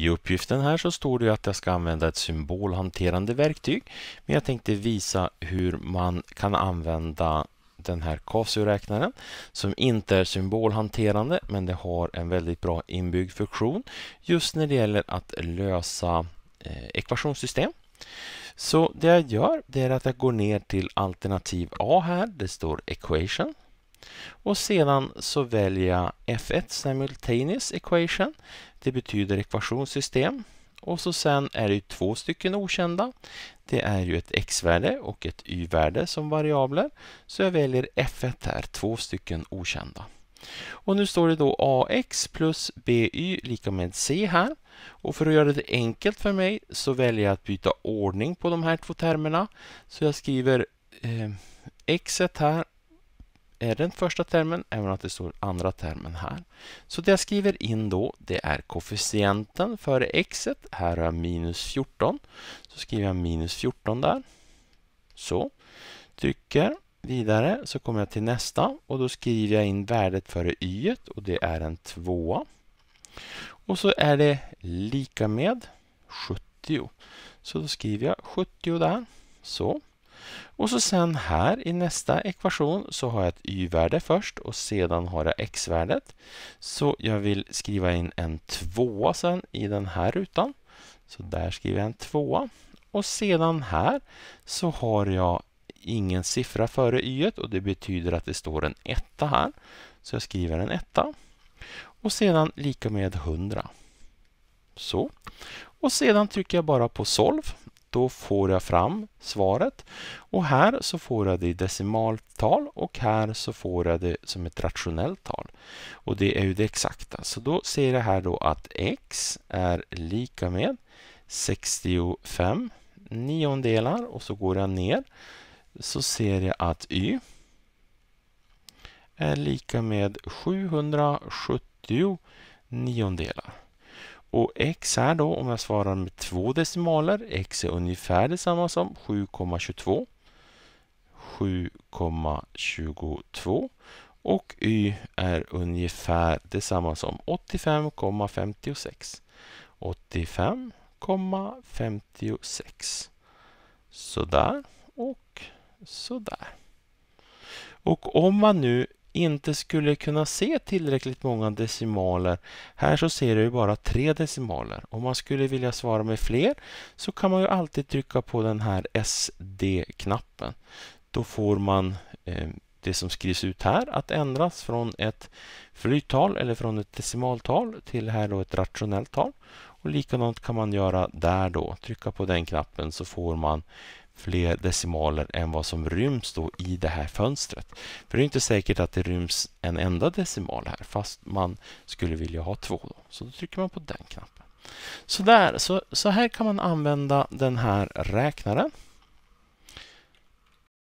I uppgiften här så står det att jag ska använda ett symbolhanterande verktyg. Men jag tänkte visa hur man kan använda den här Casio-räknaren som inte är symbolhanterande men det har en väldigt bra inbyggd funktion just när det gäller att lösa eh, ekvationssystem. Så det jag gör det är att jag går ner till alternativ A här. Det står equation. Och sedan så väljer jag F1 Simultaneous Equation. Det betyder ekvationssystem. Och så sen är det två stycken okända. Det är ju ett x-värde och ett y-värde som variabler. Så jag väljer F1 här, två stycken okända. Och nu står det då ax plus by lika med c här. Och för att göra det enkelt för mig så väljer jag att byta ordning på de här två termerna. Så jag skriver eh, x här är den första termen, även att det står andra termen här. Så det jag skriver in då, det är koefficienten före x. Här har jag minus 14. Så skriver jag minus 14 där. Så. Trycker vidare så kommer jag till nästa och då skriver jag in värdet före y och det är en 2. Och så är det lika med 70. Så då skriver jag 70 där. Så. Och så sen här i nästa ekvation så har jag ett y-värde först och sedan har jag x-värdet. Så jag vill skriva in en tvåa sen i den här rutan. Så där skriver jag en tvåa. Och sedan här så har jag ingen siffra före y och det betyder att det står en etta här. Så jag skriver en etta. Och sedan lika med 100. Så. Och sedan trycker jag bara på solv då får jag fram svaret. Och här så får jag det i decimaltal och här så får jag det som ett rationellt tal. Och det är ju det exakta. Så då ser jag här då att x är lika med 65 niondelar och så går jag ner så ser jag att y är lika med 770 niondelar. Och x här då, om jag svarar med två decimaler, x är ungefär detsamma som 7,22. 7,22 och y är ungefär detsamma som 85,56. 85,56. Sådär och sådär. Och om man nu inte skulle kunna se tillräckligt många decimaler. Här så ser jag ju bara tre decimaler. Om man skulle vilja svara med fler så kan man ju alltid trycka på den här SD-knappen. Då får man eh, det som skrivs ut här att ändras från ett flyttal eller från ett decimaltal till här då ett rationellt tal. Och likadant kan man göra där då. Trycka på den knappen så får man fler decimaler än vad som ryms då i det här fönstret. För det är inte säkert att det ryms en enda decimal här fast man skulle vilja ha två. Då. Så då trycker man på den knappen. Så, där, så, så här kan man använda den här räknaren.